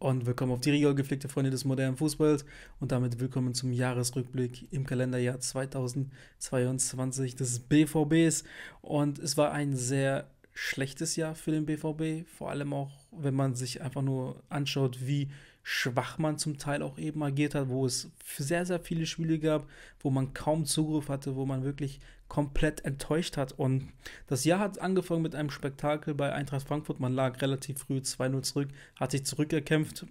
Und willkommen auf die Riga, gepflegte Freunde des modernen Fußballs. Und damit willkommen zum Jahresrückblick im Kalenderjahr 2022 des BVBs. Und es war ein sehr schlechtes Jahr für den BVB, vor allem auch, wenn man sich einfach nur anschaut, wie schwach man zum Teil auch eben agiert hat, wo es sehr, sehr viele Spiele gab, wo man kaum Zugriff hatte, wo man wirklich komplett enttäuscht hat. Und das Jahr hat angefangen mit einem Spektakel bei Eintracht Frankfurt. Man lag relativ früh 2-0 zurück, hat sich zurückerkämpft,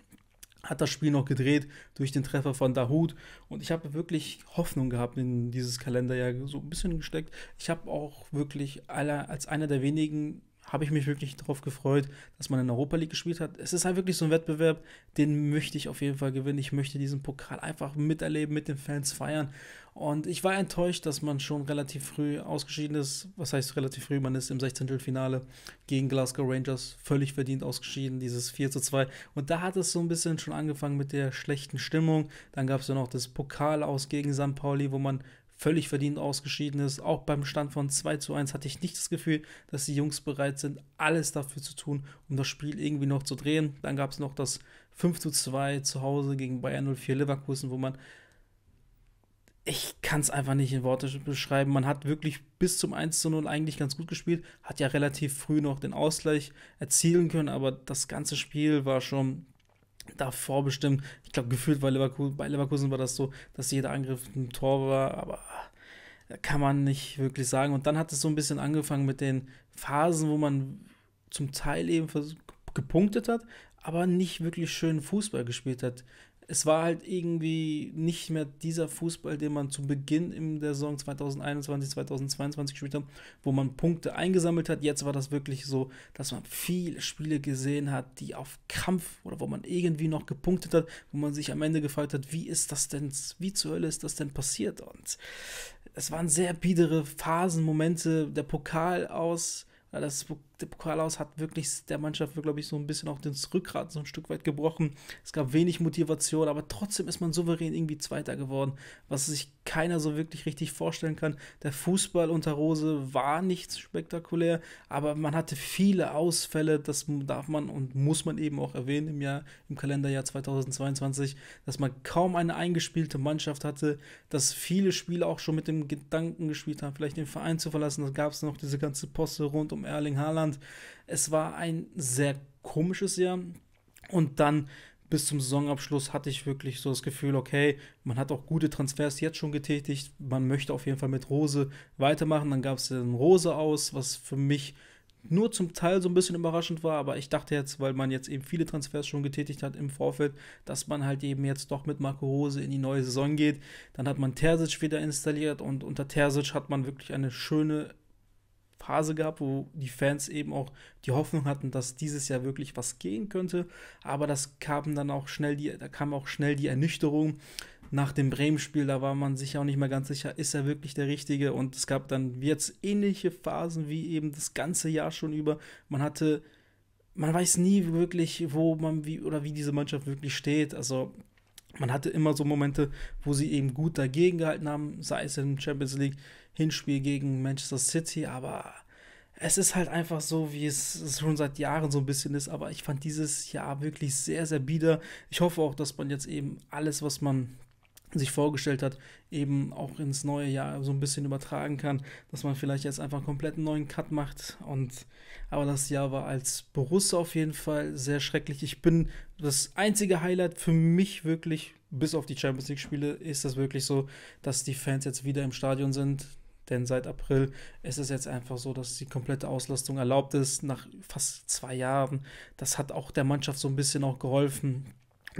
hat das Spiel noch gedreht durch den Treffer von Dahut. Und ich habe wirklich Hoffnung gehabt in dieses Kalenderjahr, so ein bisschen gesteckt. Ich habe auch wirklich als einer der wenigen habe ich mich wirklich darauf gefreut, dass man in der Europa League gespielt hat. Es ist halt wirklich so ein Wettbewerb, den möchte ich auf jeden Fall gewinnen. Ich möchte diesen Pokal einfach miterleben, mit den Fans feiern. Und ich war enttäuscht, dass man schon relativ früh ausgeschieden ist. Was heißt relativ früh? Man ist im 16. Finale gegen Glasgow Rangers völlig verdient ausgeschieden, dieses 4 zu 2. Und da hat es so ein bisschen schon angefangen mit der schlechten Stimmung. Dann gab es ja noch das Pokal aus gegen St. Pauli, wo man völlig verdient ausgeschieden ist. Auch beim Stand von 2 zu 1 hatte ich nicht das Gefühl, dass die Jungs bereit sind, alles dafür zu tun, um das Spiel irgendwie noch zu drehen. Dann gab es noch das 5 zu 2 zu Hause gegen Bayern 04 Leverkusen, wo man ich kann es einfach nicht in Worte beschreiben. Man hat wirklich bis zum 1 zu 0 eigentlich ganz gut gespielt, hat ja relativ früh noch den Ausgleich erzielen können, aber das ganze Spiel war schon davor bestimmt. Ich glaube, gefühlt bei Leverkusen, bei Leverkusen war das so, dass jeder Angriff ein Tor war, aber äh, kann man nicht wirklich sagen. Und dann hat es so ein bisschen angefangen mit den Phasen, wo man zum Teil eben gepunktet hat, aber nicht wirklich schön Fußball gespielt hat es war halt irgendwie nicht mehr dieser Fußball, den man zu Beginn in der Saison 2021, 2022 gespielt hat, wo man Punkte eingesammelt hat. Jetzt war das wirklich so, dass man viele Spiele gesehen hat, die auf Kampf oder wo man irgendwie noch gepunktet hat, wo man sich am Ende gefragt hat, wie ist das denn, wie zur Hölle ist das denn passiert? Und es waren sehr biedere Phasen, Momente. Der Pokal aus, das der Pokal hat wirklich der Mannschaft, glaube ich, so ein bisschen auch das Rückgrat so ein Stück weit gebrochen. Es gab wenig Motivation, aber trotzdem ist man souverän irgendwie Zweiter geworden, was sich keiner so wirklich richtig vorstellen kann. Der Fußball unter Rose war nicht spektakulär, aber man hatte viele Ausfälle, das darf man und muss man eben auch erwähnen im Jahr, im Kalenderjahr 2022, dass man kaum eine eingespielte Mannschaft hatte, dass viele Spieler auch schon mit dem Gedanken gespielt haben, vielleicht den Verein zu verlassen. Da gab es noch diese ganze Posse rund um Erling Haaland fand, es war ein sehr komisches Jahr. Und dann bis zum Saisonabschluss hatte ich wirklich so das Gefühl, okay, man hat auch gute Transfers jetzt schon getätigt. Man möchte auf jeden Fall mit Rose weitermachen. Dann gab es den Rose aus, was für mich nur zum Teil so ein bisschen überraschend war, aber ich dachte jetzt, weil man jetzt eben viele Transfers schon getätigt hat im Vorfeld, dass man halt eben jetzt doch mit Marco Rose in die neue Saison geht. Dann hat man Terzic wieder installiert und unter Terzic hat man wirklich eine schöne Phase gab, wo die Fans eben auch die Hoffnung hatten, dass dieses Jahr wirklich was gehen könnte. Aber das kam dann auch schnell die, da kam auch schnell die Ernüchterung nach dem Bremen-Spiel. Da war man sich auch nicht mehr ganz sicher, ist er wirklich der Richtige? Und es gab dann jetzt ähnliche Phasen wie eben das ganze Jahr schon über. Man hatte, man weiß nie wirklich, wo man wie oder wie diese Mannschaft wirklich steht. Also man hatte immer so Momente, wo sie eben gut dagegen gehalten haben, sei es im Champions League Hinspiel gegen Manchester City, aber es ist halt einfach so, wie es schon seit Jahren so ein bisschen ist, aber ich fand dieses Jahr wirklich sehr, sehr bieder. Ich hoffe auch, dass man jetzt eben alles, was man sich vorgestellt hat, eben auch ins neue Jahr so ein bisschen übertragen kann, dass man vielleicht jetzt einfach einen kompletten neuen Cut macht und aber das Jahr war als Borussia auf jeden Fall sehr schrecklich. Ich bin das einzige Highlight für mich wirklich bis auf die Champions League Spiele ist das wirklich so, dass die Fans jetzt wieder im Stadion sind, denn seit April ist es jetzt einfach so, dass die komplette Auslastung erlaubt ist nach fast zwei Jahren. Das hat auch der Mannschaft so ein bisschen auch geholfen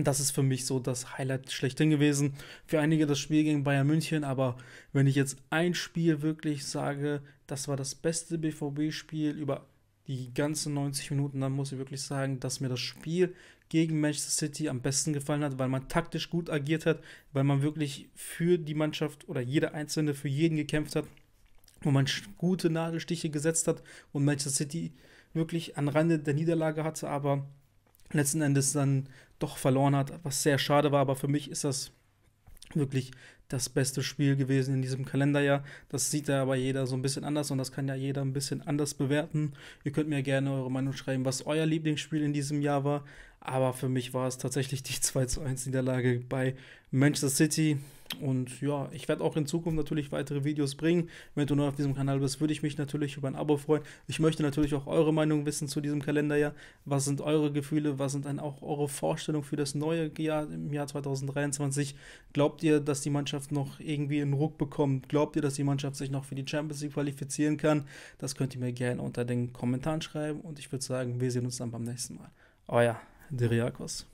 das ist für mich so das Highlight schlechthin gewesen. Für einige das Spiel gegen Bayern München, aber wenn ich jetzt ein Spiel wirklich sage, das war das beste BVB-Spiel über die ganzen 90 Minuten, dann muss ich wirklich sagen, dass mir das Spiel gegen Manchester City am besten gefallen hat, weil man taktisch gut agiert hat, weil man wirklich für die Mannschaft oder jeder Einzelne, für jeden gekämpft hat, wo man gute Nadelstiche gesetzt hat und Manchester City wirklich an Rande der Niederlage hatte, aber letzten Endes dann doch verloren hat, was sehr schade war, aber für mich ist das wirklich das beste Spiel gewesen in diesem Kalenderjahr. Das sieht ja aber jeder so ein bisschen anders und das kann ja jeder ein bisschen anders bewerten. Ihr könnt mir gerne eure Meinung schreiben, was euer Lieblingsspiel in diesem Jahr war. Aber für mich war es tatsächlich die 2 zu 1 Niederlage bei Manchester City. Und ja, ich werde auch in Zukunft natürlich weitere Videos bringen. Wenn du neu auf diesem Kanal bist, würde ich mich natürlich über ein Abo freuen. Ich möchte natürlich auch eure Meinung wissen zu diesem Kalenderjahr. Was sind eure Gefühle? Was sind dann auch eure Vorstellungen für das neue Jahr im Jahr 2023? Glaubt ihr, dass die Mannschaft noch irgendwie einen Ruck bekommt? Glaubt ihr, dass die Mannschaft sich noch für die Champions League qualifizieren kann? Das könnt ihr mir gerne unter den Kommentaren schreiben. Und ich würde sagen, wir sehen uns dann beim nächsten Mal. Euer Diriakos.